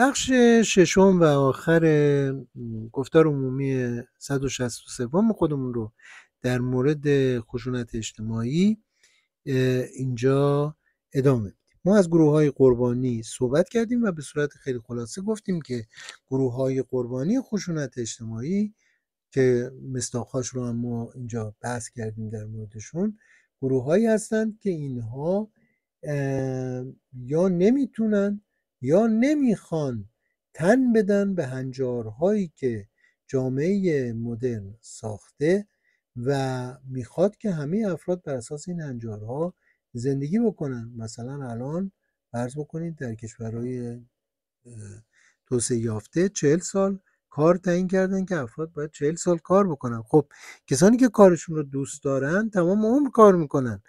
بخش ششم و آخر گفتار عمومی 163 بام خودمون رو در مورد خشونت اجتماعی اینجا ادامه ما از گروه های قربانی صحبت کردیم و به صورت خیلی خلاصه گفتیم که گروه های قربانی خشونت اجتماعی که مستاخاش رو هم ما اینجا بحث کردیم در موردشون گروه هایی هستند که اینها یا نمیتونن یا نمیخوان تن بدن به هنجارهایی که جامعه مدرن ساخته و میخواد که همه افراد بر اساس این هنجارها زندگی بکنن مثلا الان فرض بکنید در کشورهای توسعه یافته چهل سال کار تعیین کردن که افراد باید چهل سال کار بکنن خب کسانی که کارشون رو دوست دارن تمام عمر کار میکنن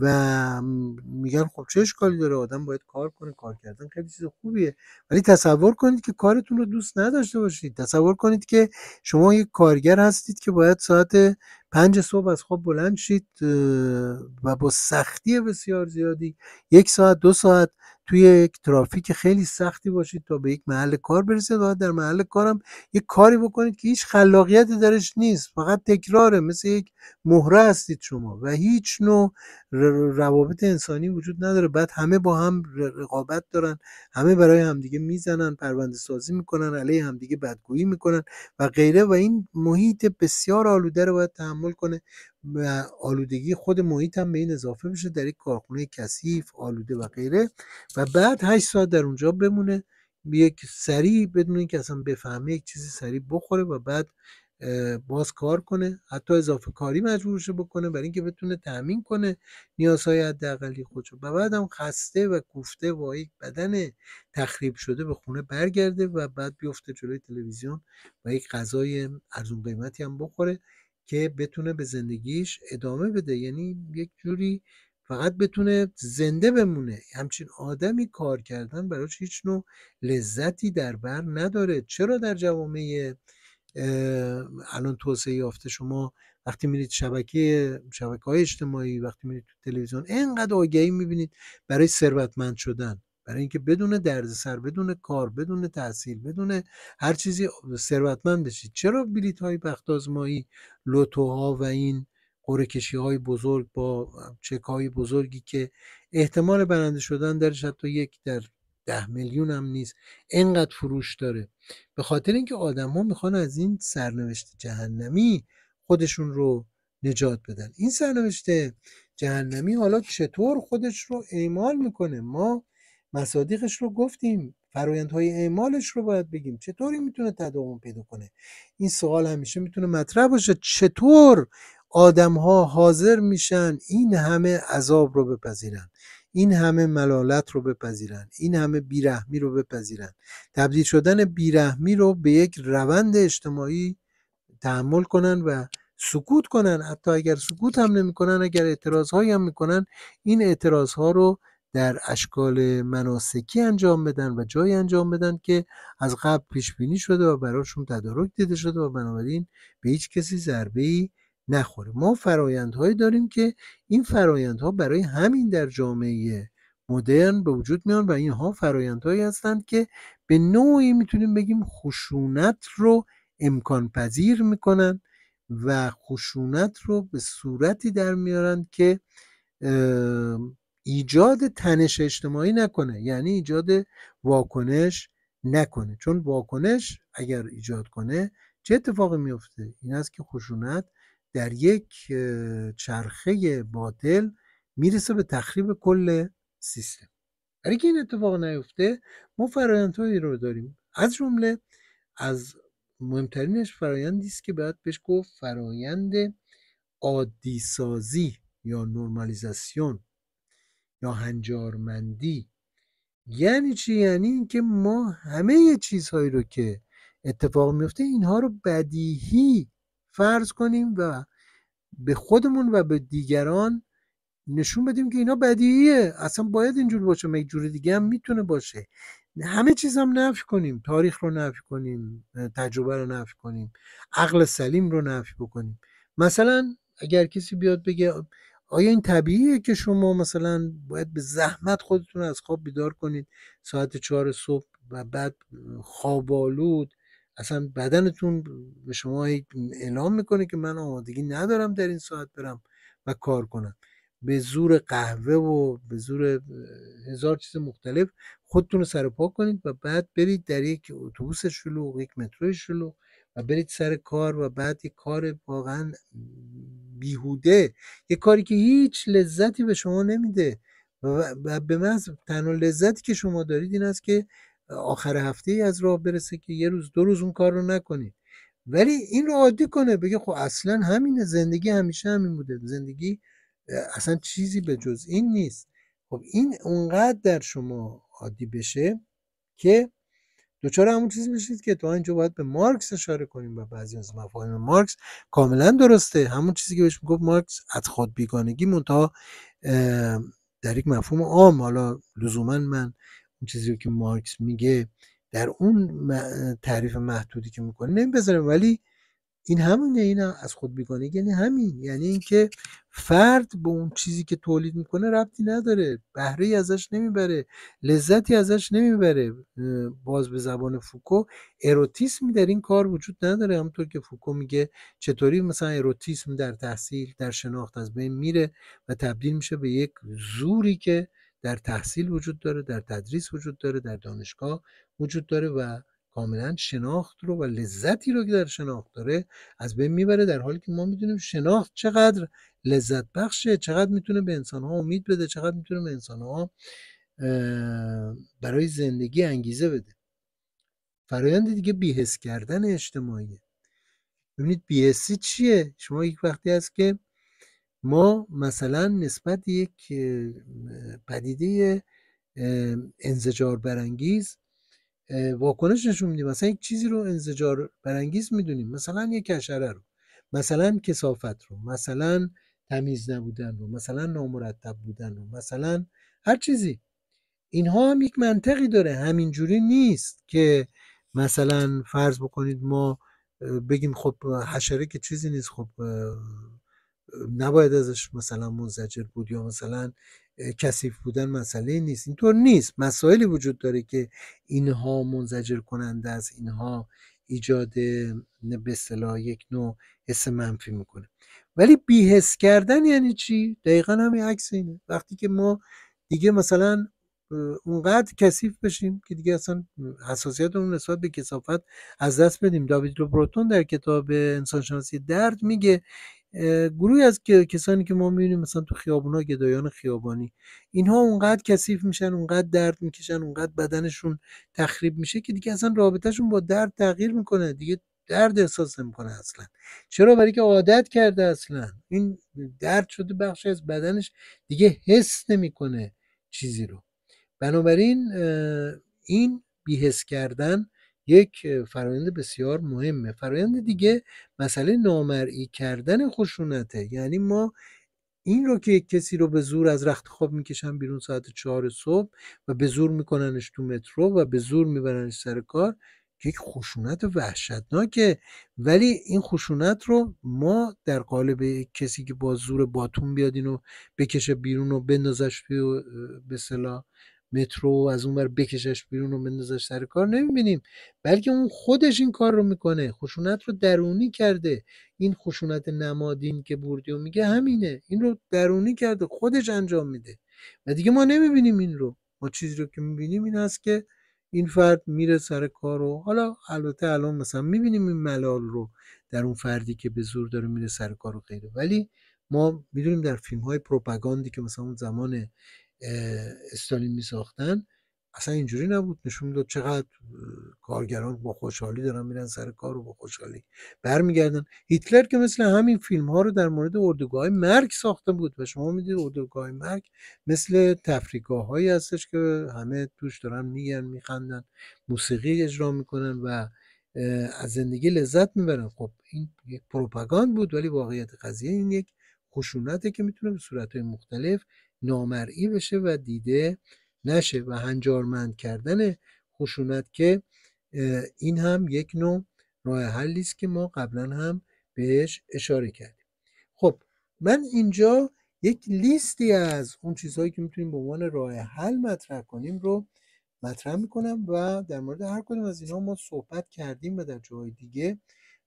و میگن خب چه اشکالی داره آدم باید کار کنه کار کردن خیلی چیز خوبیه ولی تصور کنید که کارتون رو دوست نداشته باشید تصور کنید که شما یک کارگر هستید که باید ساعت پنج صبح از خواب بلند شید و با سختی بسیار زیادی یک ساعت دو ساعت توی یک ترافیک خیلی سختی باشید تا به یک محل کار برسید و در محل کارم یک کاری بکنید که هیچ خلاقیتی درش نیست فقط تکراره مثل یک مهره هستید شما و هیچ نوع روابط انسانی وجود نداره بعد همه با هم رقابت دارن همه برای همدیگه میزنن پرونده سازی میکنن علیه همدیگه بدگویی میکنن و غیره و این محیط بسیار آلوده رو باید تحمل کنه و آلودگی خود محیط هم به این اضافه میشه در یک کارخونه کثیف آلوده و غیره و بعد هشت ساعت در اونجا بمونه یک سریع بدون اینکه اصلا بفهمه یک چیزی سریع بخوره و بعد باز کار کنه حتی اضافه کاری مجبور شه بکنه برای اینکه بتونه تامین کنه نیازهای حداقلی خودشو و بعد هم خسته و کوفته و یک بدن تخریب شده به خونه برگرده و بعد بیفته جلوی تلویزیون و یک غذای ارزون قیمتی هم بخوره که بتونه به زندگیش ادامه بده یعنی یک جوری فقط بتونه زنده بمونه همچین آدمی کار کردن براش هیچ نوع لذتی در بر نداره چرا در جوامع الان توسعه یافته شما وقتی میرید شبکه شبکه های اجتماعی وقتی میرید تو تلویزیون انقدر آگهی میبینید برای ثروتمند شدن برای اینکه بدون سر بدون کار بدون تحصیل بدون هر چیزی ثروتمند بشید چرا بلیت های بخت آزمایی لوتوها و این قرعه های بزرگ با چک های بزرگی که احتمال برنده شدن درش حتی یک در ده میلیون هم نیست انقدر فروش داره به خاطر اینکه آدم ها میخوان از این سرنوشت جهنمی خودشون رو نجات بدن این سرنوشت جهنمی حالا چطور خودش رو اعمال میکنه ما مصادیقش رو گفتیم فرایندهای اعمالش رو باید بگیم چطوری میتونه تداوم پیدا کنه این سوال همیشه میتونه مطرح باشه چطور آدم ها حاضر میشن این همه عذاب رو بپذیرن این همه ملالت رو بپذیرن این همه بیرحمی رو بپذیرن تبدیل شدن بیرحمی رو به یک روند اجتماعی تحمل کنن و سکوت کنن حتی اگر سکوت هم نمیکنن اگر اعتراض هایی هم میکنن این اعتراض ها رو در اشکال مناسکی انجام بدن و جایی انجام بدن که از قبل پیش بینی شده و براشون تدارک دیده شده و بنابراین به هیچ کسی ضربه ای نخوره ما فرایندهایی داریم که این فرایندها برای همین در جامعه مدرن به وجود میان و اینها فرایندهایی هستند که به نوعی میتونیم بگیم خشونت رو امکان پذیر میکنن و خشونت رو به صورتی در میارن که ایجاد تنش اجتماعی نکنه یعنی ایجاد واکنش نکنه چون واکنش اگر ایجاد کنه چه اتفاقی میفته این است که خشونت در یک چرخه باطل میرسه به تخریب کل سیستم برای که این اتفاق نیفته ما فرایندهایی رو داریم از جمله از مهمترینش فرایندی است که باید بهش گفت فرایند عادی یا نرمالیزاسیون یا یعنی چی یعنی اینکه ما همه چیزهایی رو که اتفاق میفته اینها رو بدیهی فرض کنیم و به خودمون و به دیگران نشون بدیم که اینا بدیهیه اصلا باید اینجور باشه یک جور دیگه هم میتونه باشه همه چیز هم نفی کنیم تاریخ رو نفی کنیم تجربه رو نفی کنیم عقل سلیم رو نفی بکنیم مثلا اگر کسی بیاد بگه آیا این طبیعیه که شما مثلا باید به زحمت خودتون از خواب بیدار کنید ساعت چهار صبح و بعد خوابالود اصلا بدنتون به شما اعلام میکنه که من آمادگی ندارم در این ساعت برم و کار کنم به زور قهوه و به زور هزار چیز مختلف خودتون رو سر پا کنید و بعد برید در یک اتوبوس شلوغ یک مترو شلوغ و برید سر کار و بعد یک کار واقعا بیهوده یه کاری که هیچ لذتی به شما نمیده و به من تنها لذتی که شما دارید این است که آخر هفته ای از راه برسه که یه روز دو روز اون کار رو نکنید ولی این رو عادی کنه بگه خب اصلا همینه زندگی همیشه همین بوده زندگی اصلا چیزی به جز این نیست خب این اونقدر در شما عادی بشه که دوچار همون چیزی میشید که تو اینجا باید به مارکس اشاره کنیم و بعضی از مفاهیم مارکس کاملا درسته همون چیزی که بهش میگفت مارکس از خود بیگانگی منتها در یک مفهوم عام حالا لزوما من اون چیزی که مارکس میگه در اون تعریف محدودی که میکنه نمیذارم ولی این همونه این از خود بیگانه یعنی همین یعنی اینکه فرد به اون چیزی که تولید میکنه ربطی نداره بهره ازش نمیبره لذتی ازش نمیبره باز به زبان فوکو اروتیسمی در این کار وجود نداره همونطور که فوکو میگه چطوری مثلا اروتیسم در تحصیل در شناخت از بین میره و تبدیل میشه به یک زوری که در تحصیل وجود داره در تدریس وجود داره در دانشگاه وجود داره و کاملا شناخت رو و لذتی رو که در شناخت داره از بین میبره در حالی که ما میدونیم شناخت چقدر لذت بخشه چقدر میتونه به انسان ها امید بده چقدر میتونه به انسان ها برای زندگی انگیزه بده فرایند دیگه بیهس کردن اجتماعیه ببینید بیهسی چیه شما یک وقتی هست که ما مثلا نسبت یک پدیده انزجار برانگیز واکنش نشون میدیم مثلا یک چیزی رو انزجار برانگیز میدونیم مثلا یک حشره رو مثلا کسافت رو مثلا تمیز نبودن رو مثلا نامرتب بودن رو مثلا هر چیزی اینها هم یک منطقی داره همینجوری نیست که مثلا فرض بکنید ما بگیم خب حشره که چیزی نیست خب نباید ازش مثلا منزجر بود یا مثلا کثیف بودن مسئله نیست اینطور نیست مسائلی وجود داره که اینها منزجر کننده از اینها ایجاد به اصطلاح یک نوع حس منفی میکنه ولی بیهس کردن یعنی چی دقیقا همین عکس اینه وقتی که ما دیگه مثلا اونقدر کثیف بشیم که دیگه اصلا حساسیت اون نسبت به کسافت از دست بدیم داوید لوبروتون در کتاب انسانشناسی درد میگه گروهی از کسانی که ما میبینیم مثلا تو خیابونا گدایان خیابانی اینها اونقدر کثیف میشن اونقدر درد میکشن اونقدر بدنشون تخریب میشه که دیگه اصلا رابطهشون با درد تغییر میکنه دیگه درد احساس نمیکنه اصلا چرا برای که عادت کرده اصلا این درد شده بخشی از بدنش دیگه حس نمیکنه چیزی رو بنابراین این بیهس کردن یک فرایند بسیار مهمه فرایند دیگه مسئله نامرئی کردن خشونته یعنی ما این رو که کسی رو به زور از رخت خواب میکشن بیرون ساعت چهار صبح و به زور میکننش تو مترو و به زور میبرنش سر کار یک خشونت وحشتناکه ولی این خشونت رو ما در قالب کسی که با زور باتون بیاد اینو بکشه بیرون و بندازش به صلاح مترو از اون بر بکشش بیرون و بندازش سر کار نمیبینیم بلکه اون خودش این کار رو میکنه خشونت رو درونی کرده این خشونت نمادین که بردی و میگه همینه این رو درونی کرده خودش انجام میده و دیگه ما نمیبینیم این رو ما چیزی رو که میبینیم این است که این فرد میره سر کار و حالا البته الان مثلا میبینیم این ملال رو در اون فردی که به زور داره میره سر کار و غیره ولی ما میدونیم در فیلم های پروپاگاندی که مثلا اون زمان استالین ساختن اصلا اینجوری نبود نشون میداد چقدر کارگران با خوشحالی دارن میرن سر کار رو با خوشحالی برمیگردن هیتلر که مثل همین فیلم ها رو در مورد اردوگاه مرگ ساخته بود و شما میدید اردوگاه مرگ مثل تفریگاه هایی هستش که همه توش دارن میگن میخندن موسیقی اجرا میکنن و از زندگی لذت میبرن خب این یک پروپاگاند بود ولی واقعیت قضیه این یک خشونته که میتونه به صورت مختلف نامرئی بشه و دیده نشه و هنجارمند کردن خشونت که این هم یک نوع راه حلی است که ما قبلا هم بهش اشاره کردیم خب من اینجا یک لیستی از اون چیزهایی که میتونیم به عنوان راه حل مطرح کنیم رو مطرح میکنم و در مورد هر کدوم از اینها ما صحبت کردیم و در جای دیگه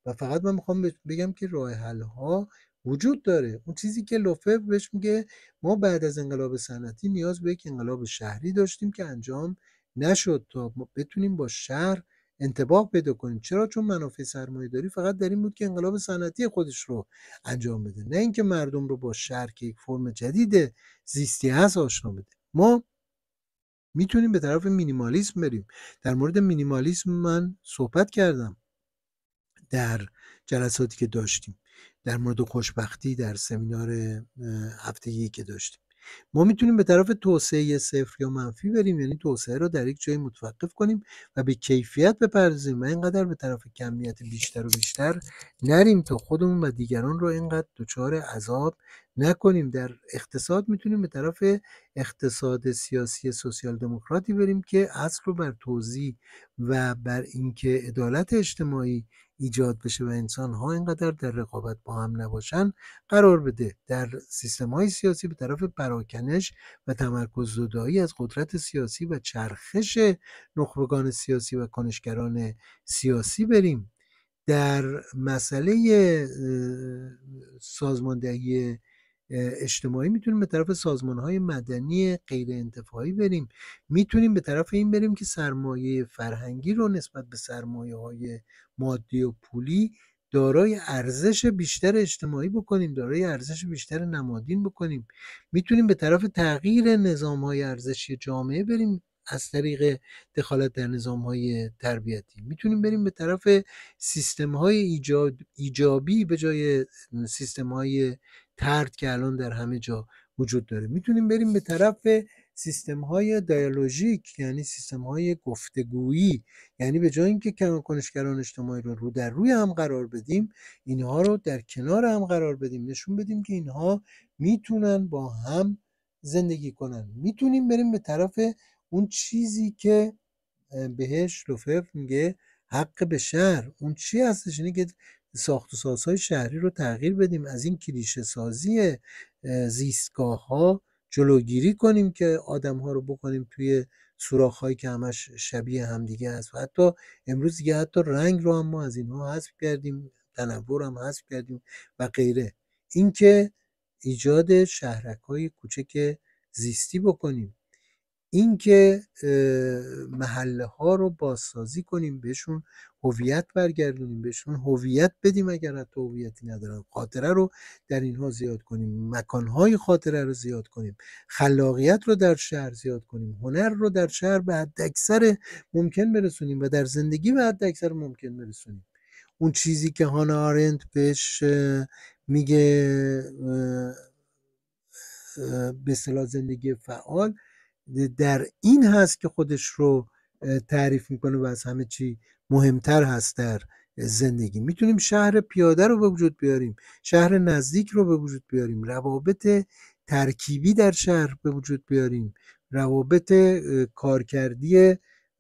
و فقط من میخوام بگم که راه حل ها وجود داره اون چیزی که لفف بهش میگه ما بعد از انقلاب صنعتی نیاز به یک انقلاب شهری داشتیم که انجام نشد تا ما بتونیم با شهر انتباه پیدا کنیم چرا چون منافع سرمایه داری فقط در این بود که انقلاب صنعتی خودش رو انجام بده نه اینکه مردم رو با شهر که یک فرم جدید زیستی هست آشنا بده ما میتونیم به طرف مینیمالیسم بریم در مورد مینیمالیسم من صحبت کردم در جلساتی که داشتیم در مورد خوشبختی در سمینار هفتگی که داشتیم ما میتونیم به طرف توسعه صفر یا منفی بریم یعنی توسعه رو در یک جایی متوقف کنیم و به کیفیت بپردازیم و اینقدر به طرف کمیت بیشتر و بیشتر نریم تا خودمون و دیگران رو اینقدر دچار عذاب نکنیم در اقتصاد میتونیم به طرف اقتصاد سیاسی سوسیال دموکراتی بریم که اصل رو بر توضیح و بر اینکه عدالت اجتماعی ایجاد بشه و انسان ها اینقدر در رقابت با هم نباشن قرار بده در سیستم های سیاسی به طرف پراکنش و تمرکز زدایی از قدرت سیاسی و چرخش نخبگان سیاسی و کنشگران سیاسی بریم در مسئله سازماندهی اجتماعی میتونیم به طرف سازمان های مدنی غیر انتفاعی بریم میتونیم به طرف این بریم که سرمایه فرهنگی رو نسبت به سرمایه های مادی و پولی دارای ارزش بیشتر اجتماعی بکنیم دارای ارزش بیشتر نمادین بکنیم میتونیم به طرف تغییر نظام های ارزشی جامعه بریم از طریق دخالت در نظام های تربیتی میتونیم بریم به طرف سیستم های ایجابی به جای سیستم های ترد که الان در همه جا وجود داره میتونیم بریم به طرف سیستم های دیالوژیک یعنی سیستم های گفتگویی یعنی به جای اینکه کنشگران اجتماعی رو رو در روی هم قرار بدیم اینها رو در کنار هم قرار بدیم نشون بدیم که اینها میتونن با هم زندگی کنن میتونیم بریم به طرف اون چیزی که بهش لوفف میگه حق به اون چی هستش اینه که ساخت و سازهای شهری رو تغییر بدیم از این کلیشه سازی زیستگاه ها جلوگیری کنیم که آدم ها رو بکنیم توی سوراخ هایی که همش شبیه همدیگه هست و حتی امروز دیگه حتی رنگ رو هم ما از اینها حذف کردیم تنوع هم حذف کردیم و غیره اینکه ایجاد شهرک های کوچک زیستی بکنیم اینکه محله ها رو بازسازی کنیم بهشون هویت برگردونیم بهشون هویت بدیم اگر حتی هویتی ندارن خاطره رو در اینها زیاد کنیم مکانهای خاطره رو زیاد کنیم خلاقیت رو در شهر زیاد کنیم هنر رو در شهر به حد اکثر ممکن برسونیم و در زندگی به حد اکثر ممکن برسونیم اون چیزی که هانا آرنت بهش میگه به صلاح زندگی فعال در این هست که خودش رو تعریف میکنه و از همه چی مهمتر هست در زندگی میتونیم شهر پیاده رو به وجود بیاریم شهر نزدیک رو به وجود بیاریم روابط ترکیبی در شهر به وجود بیاریم روابط کارکردی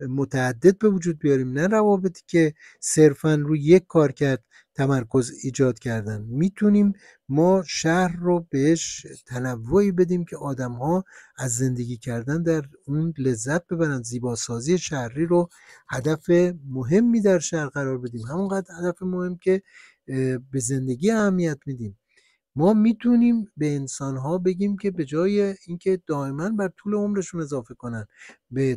متعدد به وجود بیاریم نه روابطی که صرفا روی یک کارکرد تمرکز ایجاد کردن میتونیم ما شهر رو بهش تنوعی بدیم که آدم ها از زندگی کردن در اون لذت ببرن زیباسازی شهری رو هدف مهمی در شهر قرار بدیم همونقدر هدف مهم که به زندگی اهمیت میدیم ما میتونیم به انسان ها بگیم که به جای اینکه دائما بر طول عمرشون اضافه کنن به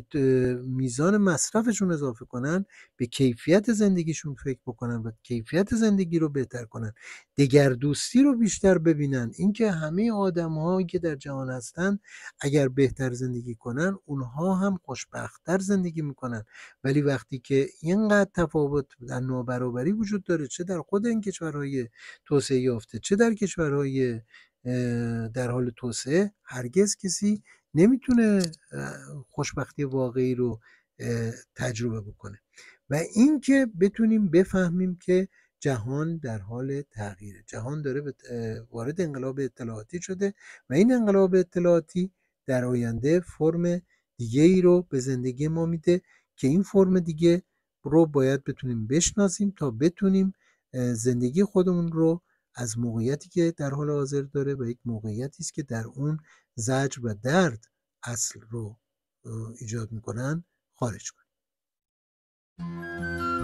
میزان مصرفشون اضافه کنن به کیفیت زندگیشون فکر بکنن و کیفیت زندگی رو بهتر کنن دیگر دوستی رو بیشتر ببینن اینکه همه آدمهایی که در جهان هستن اگر بهتر زندگی کنن اونها هم خوشبختتر زندگی میکنن ولی وقتی که اینقدر تفاوت در نابرابری وجود داره چه در خود این کشورهای توسعه یافته چه در کشورهای در حال توسعه هرگز کسی نمیتونه خوشبختی واقعی رو تجربه بکنه و اینکه بتونیم بفهمیم که جهان در حال تغییره جهان داره وارد انقلاب اطلاعاتی شده و این انقلاب اطلاعاتی در آینده فرم دیگه ای رو به زندگی ما میده که این فرم دیگه رو باید بتونیم بشناسیم تا بتونیم زندگی خودمون رو از موقعیتی که در حال حاضر داره و یک موقعیتی است که در اون زجر و درد اصل رو ایجاد میکنن خارج کنیم